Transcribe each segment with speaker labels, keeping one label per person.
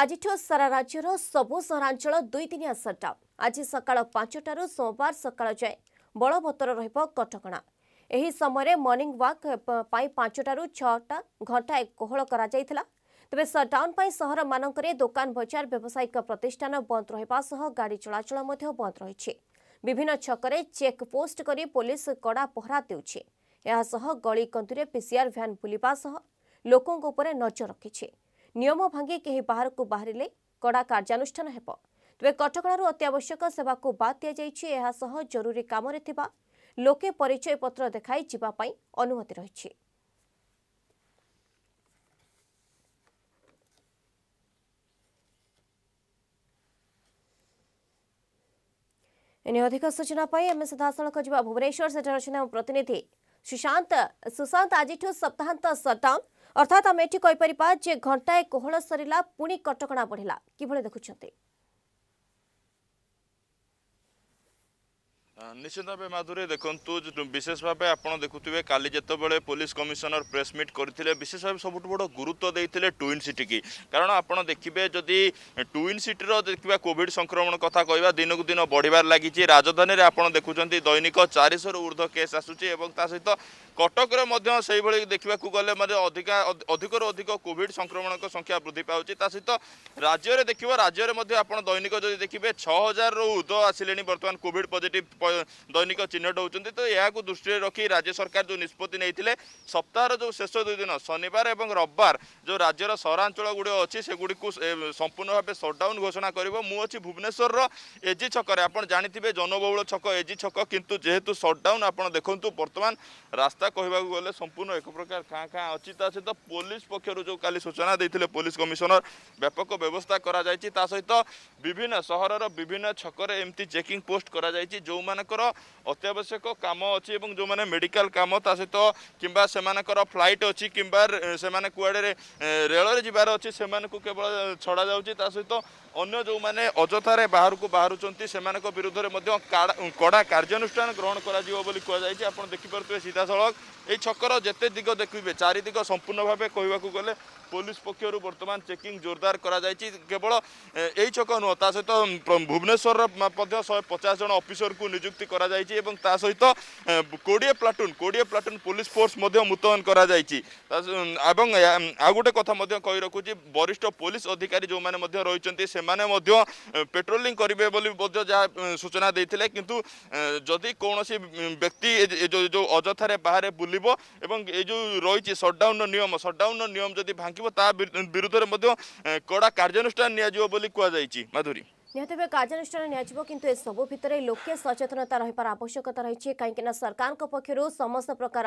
Speaker 1: ଆଜିଠୁ ସାରା ରାଜ୍ୟର ସବୁ ସହରାଞ୍ଚଳ ଦୁଇଦିନିଆ ସଟ୍ଡାଉନ୍ ଆଜି ସକାଳ ପାଞ୍ଚଟାରୁ ସୋମବାର ସକାଳ ଯାଏ ବଳବତ୍ତର ରହିବ କଟକଣା ଏହି ସମୟରେ ମର୍ଣ୍ଣିଂ ୱାକ୍ ପାଇଁ ପାଞ୍ଚଟାରୁ ଛଅଟା ଘଣ୍ଟାଏ କୋହଳ କରାଯାଇଥିଲା ତେବେ ସଟ୍ଡାଉନ୍ ପାଇଁ ସହରମାନଙ୍କରେ ଦୋକାନ ବଜାର ବ୍ୟବସାୟିକ ପ୍ରତିଷ୍ଠାନ ବନ୍ଦ ରହିବା ସହ ଗାଡ଼ି ଚଳାଚଳ ମଧ୍ୟ ବନ୍ଦ ରହିଛି ବିଭିନ୍ନ ଛକରେ ଚେକ୍ପୋଷ୍ଟ କରି ପୋଲିସ କଡ଼ା ପହରା ଦେଉଛି ଏହାସହ ଗଳିକନ୍ଦିରେ ପିସିଆର୍ ଭ୍ୟାନ୍ ବୁଲିବା ସହ ଲୋକଙ୍କ ଉପରେ ନଜର ରଖିଛି ନିୟମ ଭାଙ୍ଗି କେହି ବାହାରକୁ ବାହାରିଲେ କଡ଼ା କାର୍ଯ୍ୟାନୁଷ୍ଠାନ ହେବ ତେବେ କଟକଣାରୁ ଅତ୍ୟାବଶ୍ୟକ ସେବାକୁ ବାଦ୍ ଦିଆଯାଇଛି ଏହାସହ ଜରୁରୀ କାମରେ ଥିବା ଲୋକେ ପରିଚୟ ପତ୍ର ଦେଖାଇ ଯିବା ପାଇଁ ଅନୁମତି ରହିଛି ଏଣେ ଅଧିକ ସୂଚନା ପାଇଁ ଆମେ ସିଧାସଳଖ ଯିବା ଭୁବନେଶ୍ୱର ସେଠାରେ ଅଛନ୍ତି ଆମ ପ୍ରତିନିଧି ସୁଶାନ୍ତ ସୁଶାନ୍ତ ଆଜିଠୁ ସପ୍ତାହାନ୍ତ ସଟ୍ଡାଉନ୍ ଅର୍ଥାତ୍ ଆମେ ଏଠି କହିପାରିବା ଯେ ଘଣ୍ଟାଏ କୋହଳ ସରିଲା ପୁଣି କଟକଣା ବଢ଼ିଲା କିଭଳି ଦେଖୁଛନ୍ତି
Speaker 2: ନିଶ୍ଚିତ ଭାବେ ମାଧୁରୀ ଦେଖନ୍ତୁ ବିଶେଷ ଭାବେ ଆପଣ ଦେଖୁଥିବେ କାଲି ଯେତେବେଳେ ପୋଲିସ କମିଶନର ପ୍ରେସ୍ ମିଟ୍ କରିଥିଲେ ବିଶେଷ ଭାବେ ସବୁଠୁ ବଡ଼ ଗୁରୁତ୍ୱ ଦେଇଥିଲେ ଟୁଇନ୍ ସିଟିକି କାରଣ ଆପଣ ଦେଖିବେ ଯଦି ଟୁଇନ୍ ସିଟିର ଦେଖିବା କୋଭିଡ଼ ସଂକ୍ରମଣ କଥା କହିବା ଦିନକୁ ଦିନ ବଢ଼ିବାର ଲାଗିଛି ରାଜଧାନୀରେ ଆପଣ ଦେଖୁଛନ୍ତି ଦୈନିକ ଚାରିଶହରୁ ଉର୍ଦ୍ଧ୍ୱ କେସ୍ ଆସୁଛି ଏବଂ ତା ସହିତ କଟକରେ ମଧ୍ୟ ସେଇଭଳି ଦେଖିବାକୁ ଗଲେ ମାନେ ଅଧିକା ଅଧିକରୁ ଅଧିକ କୋଭିଡ଼ ସଂକ୍ରମଣଙ୍କ ସଂଖ୍ୟା ବୃଦ୍ଧି ପାଉଛି ତା ସହିତ ରାଜ୍ୟରେ ଦେଖିବ ରାଜ୍ୟରେ ମଧ୍ୟ ଆପଣ ଦୈନିକ ଯଦି ଦେଖିବେ ଛଅ ହଜାରରୁ ଉର୍ଦ୍ଧ୍ୱ ଆସିଲେଣି ବର୍ତ୍ତମାନ କୋଭିଡ଼ ପଜିଟିଭ୍ ଦୈନିକ ଚିହ୍ନଟ ହେଉଛନ୍ତି ତ ଏହାକୁ ଦୃଷ୍ଟିରେ ରଖି ରାଜ୍ୟ ସରକାର ଯେଉଁ ନିଷ୍ପତ୍ତି ନେଇଥିଲେ ସପ୍ତାହର ଯେଉଁ ଶେଷ ଦୁଇ ଦିନ ଶନିବାର ଏବଂ ରବିବାର ଯେଉଁ ରାଜ୍ୟର ସହରାଞ୍ଚଳ ଗୁଡ଼ିକ ଅଛି ସେଗୁଡ଼ିକୁ ସମ୍ପୂର୍ଣ୍ଣ ଭାବେ ସଟ୍ଡାଉନ୍ ଘୋଷଣା କରିବ ମୁଁ ଅଛି ଭୁବନେଶ୍ୱରର ଏଜି ଛକରେ ଆପଣ ଜାଣିଥିବେ ଜନବହୁଳ ଛକ ଏଜି ଛକ କିନ୍ତୁ ଯେହେତୁ ସଟ୍ଡାଉନ୍ ଆପଣ ଦେଖନ୍ତୁ ବର୍ତ୍ତମାନ ରାସ୍ତା କହିବାକୁ ଗଲେ ସମ୍ପୂର୍ଣ୍ଣ ଏକ ପ୍ରକାର କାଁ କାଁ ଅଛି ତା ସହିତ ପୋଲିସ ପକ୍ଷରୁ ଯେଉଁ କାଲି ସୂଚନା ଦେଇଥିଲେ ପୋଲିସ କମିଶନର ବ୍ୟାପକ ବ୍ୟବସ୍ଥା କରାଯାଇଛି ତା ସହିତ ବିଭିନ୍ନ ସହରର ବିଭିନ୍ନ ଛକରେ ଏମିତି ଚେକିଂ ପୋଷ୍ଟ କରାଯାଇଛି ଯେଉଁମାନେ ଯେଉଁମାନଙ୍କର ଅତ୍ୟାବଶ୍ୟକ କାମ ଅଛି ଏବଂ ଯେଉଁମାନେ ମେଡ଼ିକାଲ କାମ ତା ସହିତ କିମ୍ବା ସେମାନଙ୍କର ଫ୍ଲାଇଟ୍ ଅଛି କିମ୍ବା ସେମାନେ କୁଆଡ଼େ ରେଳରେ ଯିବାର ଅଛି ସେମାନଙ୍କୁ କେବଳ ଛଡ଼ାଯାଉଛି ତା ସହିତ অন্য যে অযথার বাহারক বাহুচান সে বিধে কড়া কার্যানুষ্ঠান গ্রহণ করা বলে কুযাই আপনার দেখিপারে সিধাসলখ এই ছকর যেতে দিগ দেখবে চারিদিগ সম্পূর্ণ ভাবে কহবাক গেলে পুলিশ পক্ষ বর্তমান চেকিং জোরদার করা যাই কেবল এই ছক নু তা সহ ভুবনেশ্বর শহে পচাশ জন অফিসর নিযুক্তি করা যাই এবং তা সহ কোড়িয়ে প্লাটুন কোড়িয়ে প্লাটুন পুলিশ ফোর্স মুতয়ন করা যাই এবং আগে কথা কই রাখুছি বরিষ্ঠ পুলিশ অধিকারী যে রয়েছেন সে ସେମାନେ ମଧ୍ୟ ପେଟ୍ରୋଲିଂ କରିବେ ବୋଲି ମଧ୍ୟ ଯାହା ସୂଚନା ଦେଇଥିଲେ କିନ୍ତୁ ଯଦି କୌଣସି ବ୍ୟକ୍ତି ଯେଉଁ ଅଯଥାରେ ବାହାରେ ବୁଲିବ ଏବଂ ଏ ଯେଉଁ ରହିଛି ସଟ୍ଡାଉନ୍ର ନିୟମ ସଟ୍ଡାଉନ୍ର ନିୟମ ଯଦି ଭାଙ୍ଗିବ ତା ବିରୁଦ୍ଧରେ ମଧ୍ୟ କଡ଼ା କାର୍ଯ୍ୟାନୁଷ୍ଠାନ ନିଆଯିବ ବୋଲି କୁହାଯାଇଛି ମାଧୁରୀ
Speaker 1: ନିହାତି ଭାବେ କାର୍ଯ୍ୟାନୁଷ୍ଠାନ ନିଆଯିବ କିନ୍ତୁ ଏସବୁ ଭିତରେ ଲୋକେ ସଚେତନତା ରହିବାର ଆବଶ୍ୟକତା ରହିଛି କାହିଁକିନା ସରକାରଙ୍କ ପକ୍ଷରୁ ସମସ୍ତ ପ୍ରକାର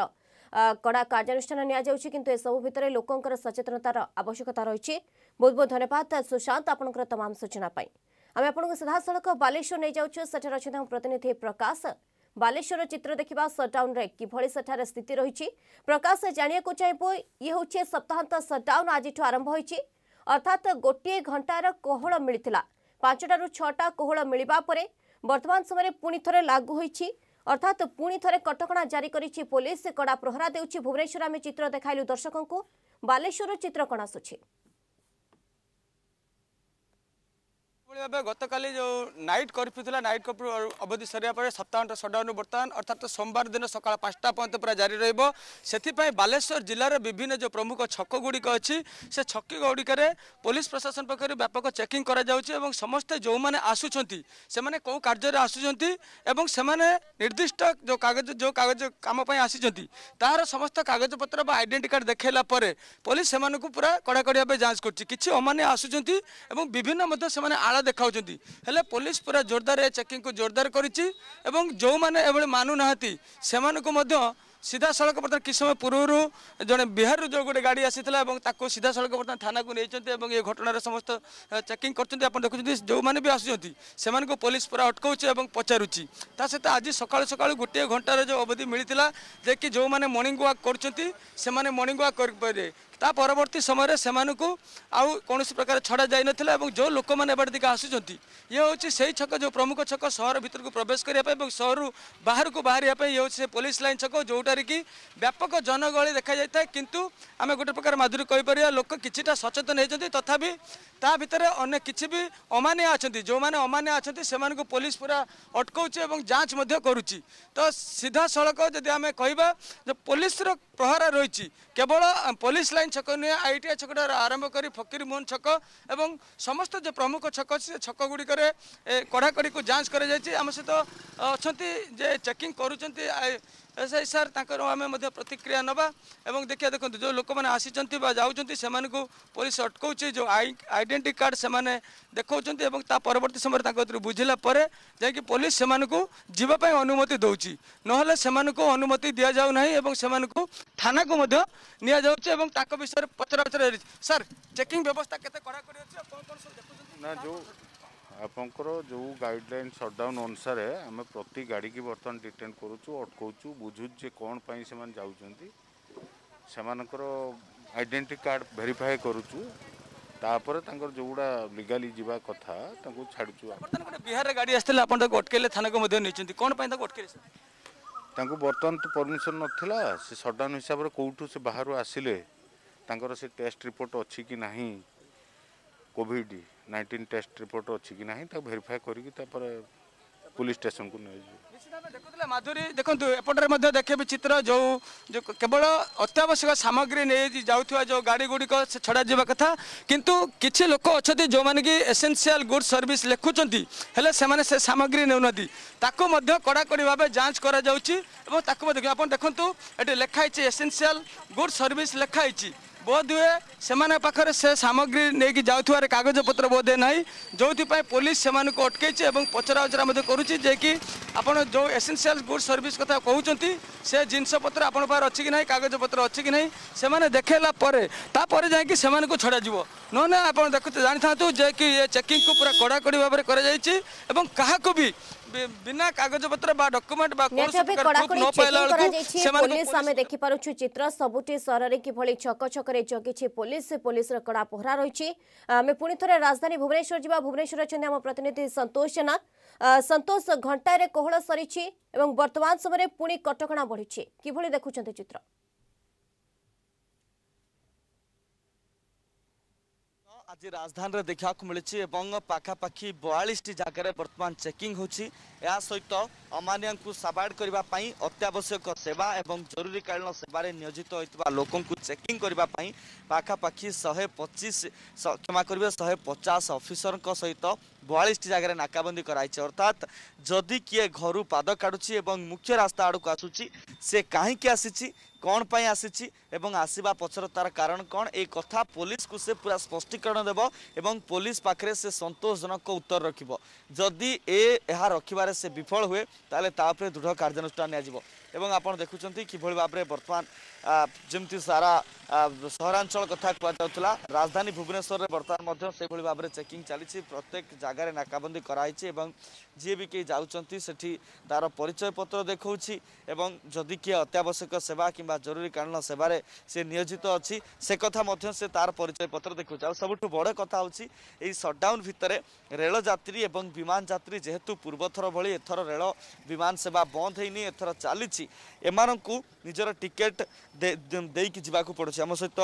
Speaker 1: କଡ଼ା କାର୍ଯ୍ୟାନୁଷ୍ଠାନ ନିଆଯାଉଛି କିନ୍ତୁ ଏସବୁ ଭିତରେ ଲୋକଙ୍କର ସଚେତନତାର ଆବଶ୍ୟକତା ରହିଛି ବହୁତ ବହୁତ ଧନ୍ୟବାଦ ସୁଶାନ୍ତ ଆପଣଙ୍କର ତମାମ ସୂଚନା ପାଇଁ ଆମେ ଆପଣଙ୍କୁ ସିଧାସଳଖ ବାଲେଶ୍ୱର ନେଇଯାଉଛୁ ସେଠାରେ ଅଛନ୍ତି ଆମ ପ୍ରତିନିଧି ପ୍ରକାଶ ବାଲେଶ୍ୱର ଚିତ୍ର ଦେଖିବା ସଟ୍ଡାଉନ୍ରେ କିଭଳି ସେଠାରେ ସ୍ଥିତି ରହିଛି ପ୍ରକାଶ ଜାଣିବାକୁ ଚାହିଁବୁ ଇଏ ହେଉଛି ସପ୍ତାହାନ୍ତ ସଟ୍ଡାଉନ୍ ଆଜିଠୁ ଆରମ୍ଭ ହୋଇଛି ଅର୍ଥାତ୍ ଗୋଟିଏ ଘଣ୍ଟାର କୋହଳ ମିଳିଥିଲା ପାଞ୍ଚଟାରୁ ଛଅଟା କୋହଳ ମିଳିବା ପରେ ବର୍ତ୍ତମାନ ସମୟରେ ପୁଣି ଥରେ ଲାଗୁ ହୋଇଛି অর্থাৎ পুঁ থে কটকা জারি করেছে পুলিশ কড়া প্রহরা দেউছে ভুবনেশ্বর আমি চিত্র দেখাইলু দর্শক বালেশ্বর চিত্র কণ আসুছে
Speaker 3: ভাবে গতকাল যে নাইট কর্ফ্যু লা নাইট কর্ফ্যু অবধি সরিয়া পরে সপ্তাহান্ত সটডাউন বর্তমান অর্থাৎ সোমবার দিন সকাল পাঁচটা পর্যন্ত পুরা জারি রহব সেপাই বালেশ্বর জেলার বিভিন্ন যে প্রমুখ ছকগুড়ি অছি সে ছকগুড়িকরে পুলিশ প্রশাসন পক্ষ ব্যাপক চেকিং করা যাচ্ছে এবং সমস্তে যে আসুচার সে কেউ কার্যের আসুচার এবং সে নির্দিষ্ট যে কাগজ যে কাগজ কামপ্রাই আসিছেন তাহার সমস্ত কাগজপত্র বা আইডেন্টি কার্ড দেখাইলা পরে পুলিশ সে পুরা কড়াকড়ি ভাবে যাঞ্চ করছে কিছু অমানে আসুচার এবং বিভিন্ন সে আড়া ଦେଖାଉଛନ୍ତି ହେଲେ ପୋଲିସ ପୁରା ଜୋରଦାର ଏ ଚେକିଂକୁ ଜୋରଦାର କରିଛି ଏବଂ ଯେଉଁମାନେ ଏଭଳି ମାନୁନାହାନ୍ତି ସେମାନଙ୍କୁ ମଧ୍ୟ ସିଧାସଳଖ ବର୍ତ୍ତମାନ କିଛି ସମୟ ପୂର୍ବରୁ ଜଣେ ବିହାରରୁ ଯେଉଁ ଗୋଟେ ଗାଡ଼ି ଆସିଥିଲା ଏବଂ ତାକୁ ସିଧାସଳଖ ବର୍ତ୍ତମାନ ଥାନାକୁ ନେଇଛନ୍ତି ଏବଂ ଏ ଘଟଣାରେ ସମସ୍ତ ଚେକିଂ କରୁଛନ୍ତି ଆପଣ ଦେଖୁଛନ୍ତି ଯେଉଁମାନେ ବି ଆସୁଛନ୍ତି ସେମାନଙ୍କୁ ପୋଲିସ ପୁରା ଅଟକାଉଛି ଏବଂ ପଚାରୁଛି ତା ସହିତ ଆଜି ସକାଳୁ ସକାଳୁ ଗୋଟିଏ ଘଣ୍ଟାର ଯେଉଁ ଅବଧି ମିଳିଥିଲା ଯେ କି ଯେଉଁମାନେ ମର୍ଣ୍ଣିଂ ୱାକ୍ କରୁଛନ୍ତି ସେମାନେ ମର୍ଣ୍ଣିଂ ୱାକ୍ କରିପାରିବେ ତା ପରବର୍ତ୍ତୀ ସମୟରେ ସେମାନଙ୍କୁ ଆଉ କୌଣସି ପ୍ରକାର ଛଡ଼ା ଯାଇନଥିଲା ଏବଂ ଯେଉଁ ଲୋକମାନେ ଏବେ ଦିଗ ଆସୁଛନ୍ତି ଇଏ ହେଉଛି ସେହି ଛକ ଯେଉଁ ପ୍ରମୁଖ ଛକ ସହର ଭିତରକୁ ପ୍ରବେଶ କରିବା ପାଇଁ ଏବଂ ସହରରୁ ବାହାରକୁ ବାହାରିବା ପାଇଁ ଇଏ ହେଉଛି ସେ ପୋଲିସ ଲାଇନ୍ ଛକ ଯେଉଁଟାରେ କି ବ୍ୟାପକ ଜନଗହଳି ଦେଖାଯାଇଥାଏ କିନ୍ତୁ ଆମେ ଗୋଟେ ପ୍ରକାର ମାଧୁରୀ କହିପାରିବା ଲୋକ କିଛିଟା ସଚେତନ ହୋଇଛନ୍ତି ତଥାପି ତା ଭିତରେ ଅନେକ କିଛି ବି ଅମାନିଆ ଅଛନ୍ତି ଯେଉଁମାନେ ଅମାନିଆ ଅଛନ୍ତି ସେମାନଙ୍କୁ ପୋଲିସ ପୁରା ଅଟକାଉଛି ଏବଂ ଯାଞ୍ଚ ମଧ୍ୟ କରୁଛି ତ ସିଧାସଳଖ ଯଦି ଆମେ କହିବା ଯେ ପୋଲିସର ପ୍ରହରା ରହିଛି କେବଳ ପୋଲିସ ଲାଇନ୍ ଛକ ନୁହେଁ ଆଇ ଟି ଆଇ ଛକଠାରୁ ଆରମ୍ଭ କରି ଫକୀରମୋହନ ଛକ ଏବଂ ସମସ୍ତ ଯେ ପ୍ରମୁଖ ଛକ ଅଛି ସେ ଛକ ଗୁଡ଼ିକରେ କଡ଼ାକଡ଼ିକୁ ଯାଞ୍ଚ କରାଯାଇଛି ଆମ ସହିତ ଅଛନ୍ତି ଯେ ଚେକିଂ କରୁଛନ୍ତି एस सर तर आम प्रतिक्रिया ना और देखिए देखते जो लोग मैंने आसी को पुलिस अटको जो आई आईडेटी कार्ड से देखा परवर्त समय बुझला पुलिस से जीवाई अनुमति दौर ना अनुमति दि जाऊना और थाना को निया जाऊँ विषय सर चेकिंग व्यवस्था के
Speaker 4: ଆପଣଙ୍କର ଯେଉଁ ଗାଇଡ଼ଲାଇନ୍ ସଟ୍ଡାଉନ୍ ଅନୁସାରେ ଆମେ ପ୍ରତି ଗାଡ଼ିକି ବର୍ତ୍ତମାନ ଡିଟେନ୍ କରୁଛୁ ଅଟକାଉଛୁ ବୁଝୁଛୁ ଯେ କ'ଣ ପାଇଁ ସେମାନେ ଯାଉଛନ୍ତି ସେମାନଙ୍କର ଆଇଡେଣ୍ଟି କାର୍ଡ଼ ଭେରିଫାଏ କରୁଛୁ ତାପରେ ତାଙ୍କର ଯେଉଁଗୁଡ଼ା ଲିଗାଲି ଯିବା କଥା ତାଙ୍କୁ ଛାଡ଼ୁଛୁ ବର୍ତ୍ତମାନ
Speaker 3: ଗୋଟେ ବିହାରରେ ଗାଡ଼ି ଆସିଥିଲା ଆପଣ ତାକୁ ଅଟକେଇଲେ ଥାନାକୁ ମଧ୍ୟ ନେଇଛନ୍ତି କ'ଣ ପାଇଁ ତାକୁ ଅଟକେଇଲେ
Speaker 4: ତାଙ୍କୁ ବର୍ତ୍ତମାନ ତ ପରମିସନ୍ ନଥିଲା ସେ ସଟ୍ଡାଉନ୍ ହିସାବରେ କେଉଁଠୁ ସେ ବାହାରୁ ଆସିଲେ ତାଙ୍କର ସେ ଟେଷ୍ଟ ରିପୋର୍ଟ ଅଛି କି ନାହିଁ କୋଭିଡ଼ নাইন্টিন টেস্ট রিপোর্ট ଅଛି କି ନାହିଁ ତାକୁ ଭେରିଫାଏ କରିକି ତାପରେ পুলিশ স্টেশনকু নিয়ে
Speaker 3: দেখুলে মাধুরী দেখুন
Speaker 4: এপটে মধ্যে দেখবে চিত্র যে কেবল অত্যাবশ্যক
Speaker 3: সামগ্রী নিয়ে যাওয়া যে গাড়ি গাড়িগুড়ি ছড়া যাওয়া কথা কিন্তু কিছু লোক অনেক কি এসেনসিয়াল গুড সর্ভিস লেখুচার হলে সে সামগ্রী নেউ না তাকে কড়াকড়ি ভাবে যাঞ্চ করা যাচ্ছি এবং তাকে আপনার দেখুন এটি লেখা হয়েছে এসেনসিয়াল গুড সর্ভিস লেখা হয়েছে ବୋଧହୁଏ ସେମାନଙ୍କ ପାଖରେ ସେ ସାମଗ୍ରୀ ନେଇକି ଯାଉଥିବାର କାଗଜପତ୍ର ବୋଧେ ନାହିଁ ଯେଉଁଥିପାଇଁ ପୋଲିସ ସେମାନଙ୍କୁ ଅଟକେଇଛି ଏବଂ ପଚରାଉଚରା ମଧ୍ୟ କରୁଛି ଯେ କି ଆପଣ ଯେଉଁ ଏସେନ୍ସିଆଲ ଗୁଡ୍ ସର୍ଭିସ୍ କଥା କହୁଛନ୍ତି ସେ ଜିନିଷପତ୍ର ଆପଣଙ୍କ ପାଖରେ ଅଛି କି ନାହିଁ କାଗଜପତ୍ର ଅଛି କି ନାହିଁ ସେମାନେ ଦେଖେଇଲା ପରେ ତାପରେ ଯାଇକି ସେମାନଙ୍କୁ ଛଡ଼ାଯିବ ନହେଲେ ଆପଣ ଦେଖୁ ଜାଣିଥାନ୍ତୁ ଯେ କି ଏ ଚେକିଂକୁ ପୁରା କଡ଼ାକଡ଼ି ଭାବରେ କରାଯାଇଛି ଏବଂ କାହାକୁ ବି ବିନା କାଗଜପତ୍ର ବା ଡକ୍ୟୁମେଣ୍ଟ ବା ପୋଲିସ
Speaker 1: ଆମେ ଦେଖିପାରୁଛୁ ଚିତ୍ର ସବୁଠି ସହରରେ କିଭଳି ଛକ ଛକରେ ଜଗିଛି ପୋଲିସ ପୋଲିସର କଡ଼ା ପହରା ରହିଛି ଆମେ ପୁଣି ଥରେ ରାଜଧାନୀ ଭୁବନେଶ୍ୱର ଯିବା ଭୁବନେଶ୍ୱର ଅଛନ୍ତି ଆମ ପ୍ରତିନିଧି ସନ୍ତୋଷ ଜେନା ସନ୍ତୋଷ ଘଣ୍ଟାରେ କୋହଳ ସରିଛି ଏବଂ ବର୍ତ୍ତମାନ ସମୟରେ ପୁଣି କଟକଣା ବଢ଼ିଛି କିଭଳି ଦେଖୁଛନ୍ତି ଚିତ୍ର
Speaker 5: আজি রাজধানী দেখা মিছে এবং পাখাপাখি বয়াশটি জায়গায় বর্তমান চেকিং হচ্ছে এর সহিত অমানিয়া সাবাড করা অত্যাবশ্যক সেবা এবং জরুরীকালীন সেবার নিয়োজিত হয়ে লোক চেকিং করা পাখাপাখি শহে পঁচিশ ক্ষমা করবে শহে পচাশ অফিসর সহিত ବୟାଳିଶଟି ଜାଗାରେ ନାକାବନ୍ଦୀ କରାଯାଇଛି ଅର୍ଥାତ୍ ଯଦି କିଏ ଘରୁ ପାଦ କାଢ଼ୁଛି ଏବଂ ମୁଖ୍ୟ ରାସ୍ତା ଆଡ଼କୁ ଆସୁଛି ସେ କାହିଁକି ଆସିଛି କ'ଣ ପାଇଁ ଆସିଛି ଏବଂ ଆସିବା ପଛର ତା'ର କାରଣ କ'ଣ ଏ କଥା ପୋଲିସକୁ ସେ ପୁରା ସ୍ପଷ୍ଟୀକରଣ ଦେବ ଏବଂ ପୋଲିସ ପାଖରେ ସେ ସନ୍ତୋଷଜନକ ଉତ୍ତର ରଖିବ ଯଦି ଏ ଏହା ରଖିବାରେ ସେ ବିଫଳ ହୁଏ ତାହେଲେ ତା ଉପରେ ଦୃଢ଼ କାର୍ଯ୍ୟାନୁଷ୍ଠାନ ନିଆଯିବ ଏବଂ ଆପଣ ଦେଖୁଛନ୍ତି କିଭଳି ଭାବରେ ବର୍ତ୍ତମାନ ଯେମିତି ସାରା ସହରାଞ୍ଚଳ କଥା କୁହାଯାଉଥିଲା ରାଜଧାନୀ ଭୁବନେଶ୍ୱରରେ ବର୍ତ୍ତମାନ ମଧ୍ୟ ସେହିଭଳି ଭାବରେ ଚେକିଂ ଚାଲିଛି ପ୍ରତ୍ୟେକ ଜାଗାରେ ନାକାବନ୍ଦୀ କରାଯାଇଛି ଏବଂ ଯିଏ ବି କେହି ଯାଉଛନ୍ତି ସେଠି ତାର ପରିଚୟପତ୍ର ଦେଖାଉଛି ଏବଂ ଯଦି କିଏ ଅତ୍ୟାବଶ୍ୟକ ସେବା କିମ୍ବା ଜରୁରୀକାଳୀନ ସେବାରେ ସେ ନିୟୋଜିତ ଅଛି ସେ କଥା ମଧ୍ୟ ସେ ତାର ପରିଚୟପତ୍ର ଦେଖାଉଛି ଆଉ ସବୁଠୁ ବଡ଼ କଥା ହେଉଛି ଏହି ସଟ୍ଡାଉନ୍ ଭିତରେ ରେଳ ଯାତ୍ରୀ ଏବଂ ବିମାନ ଯାତ୍ରୀ ଯେହେତୁ ପୂର୍ବଥର ଭଳି ଏଥର ରେଳ ବିମାନ ସେବା ବନ୍ଦ ହେଇନି ଏଥର ଚାଲିଛି ଏମାନଙ୍କୁ ନିଜର ଟିକେଟ୍ ଦେଇକି ଯିବାକୁ ପଡ଼ୁଛି ଆମ ସହିତ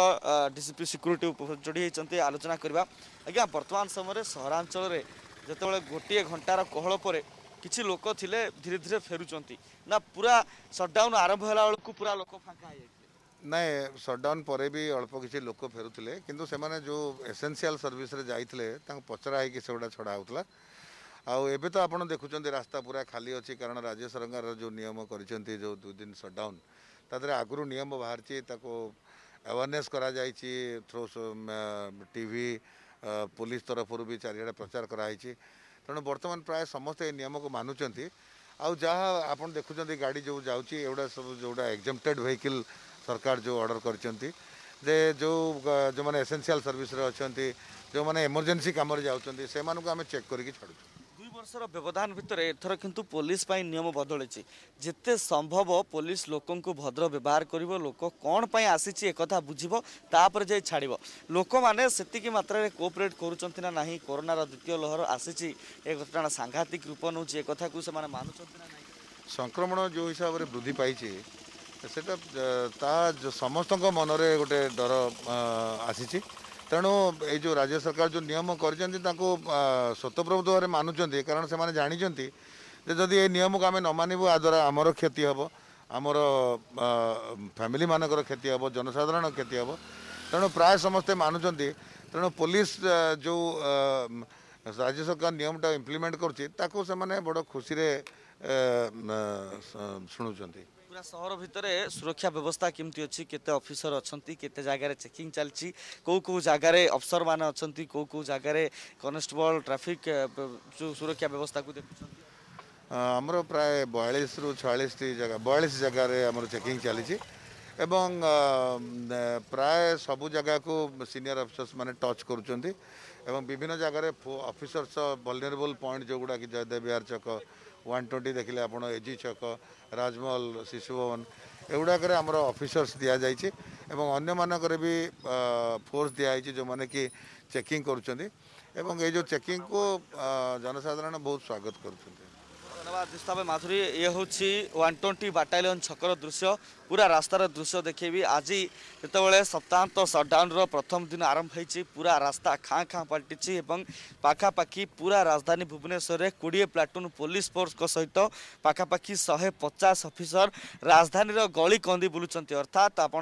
Speaker 5: ଡିସିପି ସିକ୍ୟୁରିଟି ଯୋଡ଼ି ହୋଇଛନ୍ତି ଆଲୋଚନା କରିବା ଆଜ୍ଞା ବର୍ତ୍ତମାନ ସମୟରେ ସହରାଞ୍ଚଳରେ ଯେତେବେଳେ ଗୋଟିଏ ଘଣ୍ଟାର କୋହଳ ପରେ କିଛି ଲୋକ ଥିଲେ ଧୀରେ ଧୀରେ ଫେରୁଛନ୍ତି ନା ପୁରା ସଟ୍ଡାଉନ୍ ଆରମ୍ଭ ହେଲା ବେଳକୁ ପୁରା ଲୋକ ଫାଙ୍କା ହେଇଯାଇଥିଲେ ନାଇଁ
Speaker 4: ସଟ୍ଡାଉନ୍ ପରେ ବି ଅଳ୍ପ କିଛି ଲୋକ ଫେରୁଥିଲେ କିନ୍ତୁ ସେମାନେ ଯେଉଁ ଏସେନ୍ସିଆଲ୍ ସର୍ଭିସ୍ରେ ଯାଇଥିଲେ ତାଙ୍କୁ ପଚରା ହେଇକି ସେଗୁଡ଼ା ଛଡ଼ା ହେଉଥିଲା ଆଉ ଏବେ ତ ଆପଣ ଦେଖୁଛନ୍ତି ରାସ୍ତା ପୁରା ଖାଲି ଅଛି କାରଣ ରାଜ୍ୟ ସରକାର ଯେଉଁ ନିୟମ କରିଛନ୍ତି ଯେଉଁ ଦୁଇ ଦିନ ସଟ୍ଡାଉନ୍ ତା ଦେହରେ ଆଗରୁ ନିୟମ ବାହାରିଛି ତାକୁ अवेयरनेस करा जाय छी पुलिस तरफ रु भी चारिड़े प्रचार कराई छी बर्तमान प्राय समस्त नियम को मानुचंती आ जहां आपण देखुचंती गाड़ी जो जाउची सब जो एग्जेम्प्टेड व्हीकल सरकार जो अर्डर कर जे जो जो मैंने एसेंशियल सर्विस रे अछंती जो मैंने इमर्जेंसी काम रे
Speaker 5: जाउचंती से को हमें चेक करके छाडू ବର୍ଷର ବ୍ୟବଧାନ ଭିତରେ ଏଥର କିନ୍ତୁ ପୋଲିସ ପାଇଁ ନିୟମ ବଦଳିଛି ଯେତେ ସମ୍ଭବ ପୋଲିସ ଲୋକଙ୍କୁ ଭଦ୍ର ବ୍ୟବହାର କରିବ ଲୋକ କ'ଣ ପାଇଁ ଆସିଛି ଏକଥା ବୁଝିବ ତାପରେ ଯାଇ ଛାଡ଼ିବ ଲୋକମାନେ ସେତିକି ମାତ୍ରାରେ କୋଅପରେଟ୍ କରୁଛନ୍ତି ନା ନାହିଁ କରୋନାର ଦ୍ୱିତୀୟ ଲହର ଆସିଛି ଏ ଘଟଣା ସାଂଘାତିକ ରୂପ ନେଉଛି ଏ କଥାକୁ ସେମାନେ ମାନୁଛନ୍ତି ନା ନାହିଁ ସଂକ୍ରମଣ ଯେଉଁ
Speaker 4: ହିସାବରେ ବୃଦ୍ଧି ପାଇଛି ସେଇଟା ତା ସମସ୍ତଙ୍କ ମନରେ ଗୋଟେ ଡର ଆସିଛି ତେଣୁ ଏଇ ଯେଉଁ ରାଜ୍ୟ ସରକାର ଯେଉଁ ନିୟମ କରିଛନ୍ତି ତାଙ୍କୁ ସ୍ୱତଃପ୍ରବୃତ ଭାବରେ ମାନୁଛନ୍ତି କାରଣ ସେମାନେ ଜାଣିଛନ୍ତି ଯେ ଯଦି ଏ ନିୟମକୁ ଆମେ ନ ମାନିବୁ ଏହାଦ୍ୱାରା ଆମର କ୍ଷତି ହେବ ଆମର ଫ୍ୟାମିଲିମାନଙ୍କର କ୍ଷତି ହେବ ଜନସାଧାରଣ କ୍ଷତି ହେବ ତେଣୁ ପ୍ରାୟ ସମସ୍ତେ ମାନୁଛନ୍ତି ତେଣୁ ପୋଲିସ ଯେଉଁ ରାଜ୍ୟ ସରକାର ନିୟମଟା ଇମ୍ପ୍ଲିମେଣ୍ଟ କରୁଛି ତାକୁ ସେମାନେ ବଡ଼ ଖୁସିରେ ଶୁଣୁଛନ୍ତି
Speaker 5: କାହିଁକିନା ସହର ଭିତରେ ସୁରକ୍ଷା ବ୍ୟବସ୍ଥା କେମିତି ଅଛି କେତେ ଅଫିସର ଅଛନ୍ତି କେତେ ଜାଗାରେ ଚେକିଂ ଚାଲିଛି କେଉଁ କେଉଁ ଜାଗାରେ ଅଫିସରମାନେ ଅଛନ୍ତି କେଉଁ କେଉଁ ଜାଗାରେ କନେଷ୍ଟବଳ ଟ୍ରାଫିକ୍ ଯେଉଁ ସୁରକ୍ଷା ବ୍ୟବସ୍ଥାକୁ ଦେଖୁଛନ୍ତି
Speaker 4: ଆମର ପ୍ରାୟ ବୟାଳିଶରୁ ଛୟାଳିଶଟି ଜାଗା ବୟାଳିଶ ଜାଗାରେ ଆମର ଚେକିଂ ଚାଲିଛି ଏବଂ ପ୍ରାୟ ସବୁ ଜାଗାକୁ ସିନିୟର ଅଫିସର୍ସ ମାନେ ଟଚ୍ କରୁଛନ୍ତି ଏବଂ ବିଭିନ୍ନ ଜାଗାରେ ଅଫିସର୍ସ ଭଲନେରେବୁଲ୍ ପଏଣ୍ଟ ଯେଉଁଗୁଡ଼ାକି ଜୟଦେବ ବିହାର ଚକ ୱାନ୍ ଟ୍ୱେଣ୍ଟି ଦେଖିଲେ ଆପଣ ଏଜି ଛକ ରାଜମହଲ ଶିଶୁ ଭବନ ଏଗୁଡ଼ାକରେ ଆମର ଅଫିସର୍ସ ଦିଆଯାଇଛି ଏବଂ ଅନ୍ୟମାନଙ୍କରେ ବି ଫୋର୍ସ ଦିଆହେଇଛି ଯେଉଁମାନେ କି ଚେକିଂ କରୁଛନ୍ତି ଏବଂ ଏଇ ଯେଉଁ ଚେକିଂକୁ ଜନସାଧାରଣ ବହୁତ ସ୍ୱାଗତ କରୁଛନ୍ତି
Speaker 5: माधुरी यान् ट्वेन्टी बाटालियन छकर दृश्य पुरा रास्तार दृश्य देखे आज त्यो सप्ताहन्त सट्टाउन रो प्रथम दिन आरम्भी पूरा रास्था खाँखाँ पाटि पाखि पूरा राजधानी भुवनेसर कि प्लाटुन पोलिस फोर्सको सहित पाखापाखि शास अफिसर राजधानी र गली कन्दी बुलुन्छ अर्थात् आप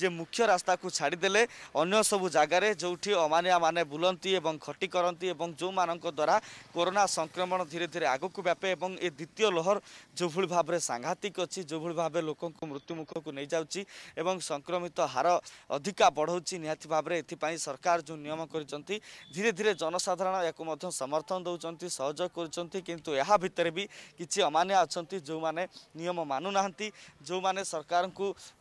Speaker 5: जो मुख्य रास्थाको छाडिदेले अन्य सबु जग्राले जो अमा बुलति खटी कति जो मद्वारा कोरोना संक्रमण धी धेरै आगको व्यापारी চাপে এবং এ দ্বিতীয় লহর যেভাবে ভাবে সাংঘাতিক অছি যেভাবে ভাবে লোক মৃত্যুমুখকু নিয়ে যাচ্ছি এবং সংক্রমিত হার অধিকা বড়াউছি নিহতি ভাবে এপাই সরকার যে নিয়ম করেছেন ধীরে ধীরে জনসাধারণ এখন সমর্থন দৌঁচান সহযোগ করছেন কিন্তু এ ভিতরে বি কিছু অমানিয়া অনেক যে নিয়ম মানু না যে সরকার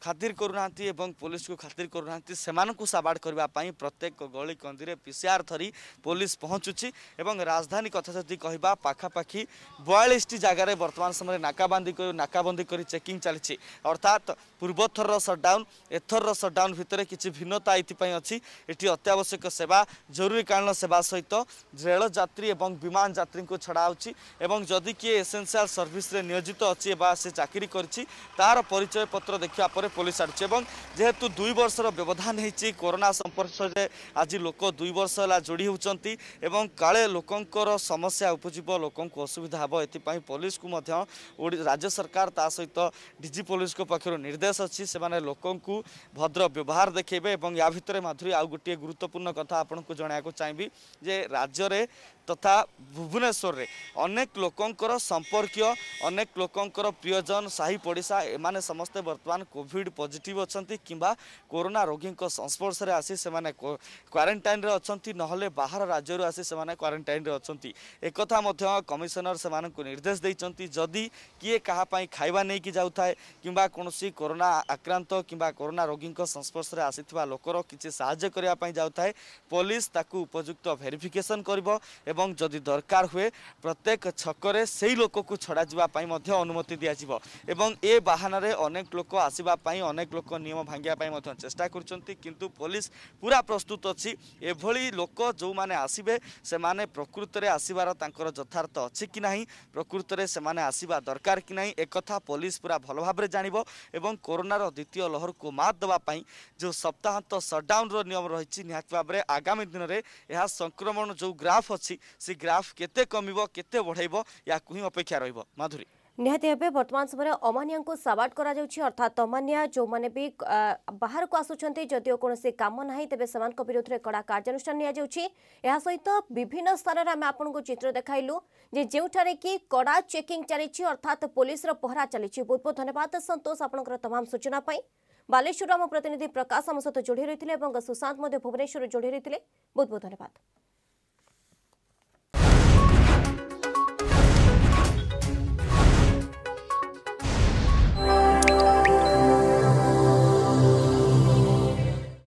Speaker 5: খাতির করু না এবং পুলিশকে খাতির করু না সে সাবাড় করা প্রত্যেক গলি কন্দিরে পিসিআর ধরি পুলিশ পৌঁছুছি এবং রাজধানী কথা যদি কহা পাখাপাখি ବୟାଳିଶଟି ଜାଗାରେ ବର୍ତ୍ତମାନ ସମୟରେ ନାକାବନ୍ଦୀ ନାକାବନ୍ଦୀ କରି ଚେକିଂ ଚାଲିଛି ଅର୍ଥାତ୍ ପୂର୍ବଥରର ସଟ୍ଡାଉନ୍ ଏଥରର ସଟ୍ଡାଉନ୍ ଭିତରେ କିଛି ଭିନ୍ନତା ଏଥିପାଇଁ ଅଛି ଏଠି ଅତ୍ୟାବଶ୍ୟକ ସେବା ଜରୁରୀକାଳୀନ ସେବା ସହିତ ରେଳ ଯାତ୍ରୀ ଏବଂ ବିମାନ ଯାତ୍ରୀଙ୍କୁ ଛଡ଼ା ହେଉଛି ଏବଂ ଯଦି କିଏ ଏସେନ୍ସିଆଲ୍ ସର୍ଭିସରେ ନିୟୋଜିତ ଅଛି ବା ସେ ଚାକିରି କରିଛି ତାହାର ପରିଚୟ ପତ୍ର ଦେଖିବା ପରେ ପୋଲିସ ଆଡ଼ୁଛି ଏବଂ ଯେହେତୁ ଦୁଇ ବର୍ଷର ବ୍ୟବଧାନ ହୋଇଛି କରୋନା ସମ୍ପର୍କରେ ଆଜି ଲୋକ ଦୁଇ ବର୍ଷ ହେଲା ଯୋଡ଼ି ହେଉଛନ୍ତି ଏବଂ କାଳେ ଲୋକଙ୍କର ସମସ୍ୟା ଉପୁଜିବ ଲୋକଙ୍କୁ ଅସୁବିଧା ହେବ ଏଥିପାଇଁ ପୋଲିସକୁ ମଧ୍ୟ ରାଜ୍ୟ ସରକାର ତା ସହିତ ଡିଜି ପୋଲିସଙ୍କ ପାଖରୁ ନିର୍ଦ୍ଦେଶ ଅଛି ସେମାନେ ଲୋକଙ୍କୁ ଭଦ୍ର ବ୍ୟବହାର ଦେଖେଇବେ ଏବଂ ୟା ଭିତରେ ମାଧୁରୀ ଆଉ ଗୋଟିଏ ଗୁରୁତ୍ୱପୂର୍ଣ୍ଣ କଥା ଆପଣଙ୍କୁ ଜଣାଇବାକୁ ଚାହିଁବି ଯେ ରାଜ୍ୟରେ ତଥା ଭୁବନେଶ୍ୱରରେ ଅନେକ ଲୋକଙ୍କର ସମ୍ପର୍କୀୟ ଅନେକ ଲୋକଙ୍କର ପ୍ରିୟଜନ ସାହି ପଡ଼ିଶା ଏମାନେ ସମସ୍ତେ ବର୍ତ୍ତମାନ କୋଭିଡ଼ ପଜିଟିଭ୍ ଅଛନ୍ତି କିମ୍ବା କରୋନା ରୋଗୀଙ୍କ ସଂସ୍ପର୍ଶରେ ଆସି ସେମାନେ କ୍ୱାରେଣ୍ଟାଇନ୍ରେ ଅଛନ୍ତି ନହେଲେ ବାହାର ରାଜ୍ୟରୁ ଆସି ସେମାନେ କ୍ୱାରେଣ୍ଟାଇନ୍ରେ ଅଛନ୍ତି ଏକଥା ମଧ୍ୟ କମିଶନର ସେମାନଙ୍କୁ ନିର୍ଦ୍ଦେଶ ଦେଇଛନ୍ତି ଯଦି କିଏ କାହା ପାଇଁ ଖାଇବା ନେଇକି ଯାଉଥାଏ କିମ୍ବା କୌଣସି କରୋନା ଆକ୍ରାନ୍ତ କିମ୍ବା କରୋନା ରୋଗୀଙ୍କ ସଂସ୍ପର୍ଶରେ ଆସିଥିବା ଲୋକର କିଛି ସାହାଯ୍ୟ କରିବା ପାଇଁ ଯାଉଥାଏ ପୋଲିସ ତାକୁ ଉପଯୁକ୍ତ ଭେରିଫିକେସନ୍ କରିବ ଏବଂ এবং যদি দরকার ହୁଏ প্রত্যেক ছকরে সেই লোককে ছড়া যা মধ্যে অনুমতি দিয়াযিব এবং এ বাহানারে অনেক লোক আসবা অনেক লোক নিয়ম ভাঙ্গা চেষ্টা করছেন কিন্তু পুলিশ পুরা প্রস্তুত অছি এভাবে লোক যে আসবে সে প্রকৃতরে আসবার তাঁর যথার্থ অছি কি না প্রকৃতরে সে আসবা দরকার কি না একথা পুলিশ পুরা ভালো ভাবে জাণব এবং করোনার দ্বিতীয় লহরক মাত দেওয়া যে সপ্তাহান্ত সটডাউনর নিয়ম রয়েছে নিহতি ভাবে আগামী দিনের সংক্রমণ যে গ্রাফ অছি ସେ ଗ୍ରାଫ୍ କେତେ କମିବ କେତେ ବଢ଼ାଇବ ୟାକୁ ହିଁ ଅପେକ୍ଷା ରହିବ ମାଧୁରୀ
Speaker 1: ନିହାତି ଏବେ ବର୍ତ୍ତମାନ ସମୟରେ ଅମାନିଆଙ୍କୁ ସାବାଟ କରାଯାଉଛି ଅର୍ଥାତ୍ ଅମାନିଆ ଯେଉଁମାନେ ବି ବାହାରକୁ ଆସୁଛନ୍ତି ଯଦିଓ କୌଣସି କାମ ନାହିଁ ତେବେ ସେମାନଙ୍କ ବିରୁଦ୍ଧରେ କଡ଼ା କାର୍ଯ୍ୟାନୁଷ୍ଠାନ ନିଆଯାଉଛି ଏହା ସହିତ ବିଭିନ୍ନ ସ୍ଥାନରେ ଆମେ ଆପଣଙ୍କୁ ଚିତ୍ର ଦେଖାଇଲୁ ଯେ ଯେଉଁଠାରେ କି କଡ଼ା ଚେକିଂ ଚାଲିଛି ଅର୍ଥାତ୍ ପୋଲିସର ପହରା ଚାଲିଛି ବହୁତ ବହୁତ ଧନ୍ୟବାଦ ସନ୍ତୋଷ ଆପଣଙ୍କର ତମାମ ସୂଚନା ପାଇଁ ବାଲେଶ୍ୱରରୁ ଆମ ପ୍ରତିନିଧି ପ୍ରକାଶ ଆମ ସହିତ ଯୋଡ଼ି ରହିଥିଲେ ଏବଂ ସୁଶାନ୍ତ ମଧ୍ୟ ଭୁବନେଶ୍ୱରରୁ ଯୋଡ଼ି ରହିଥିଲେ ବହୁତ ବହୁତ ଧନ୍ୟବାଦ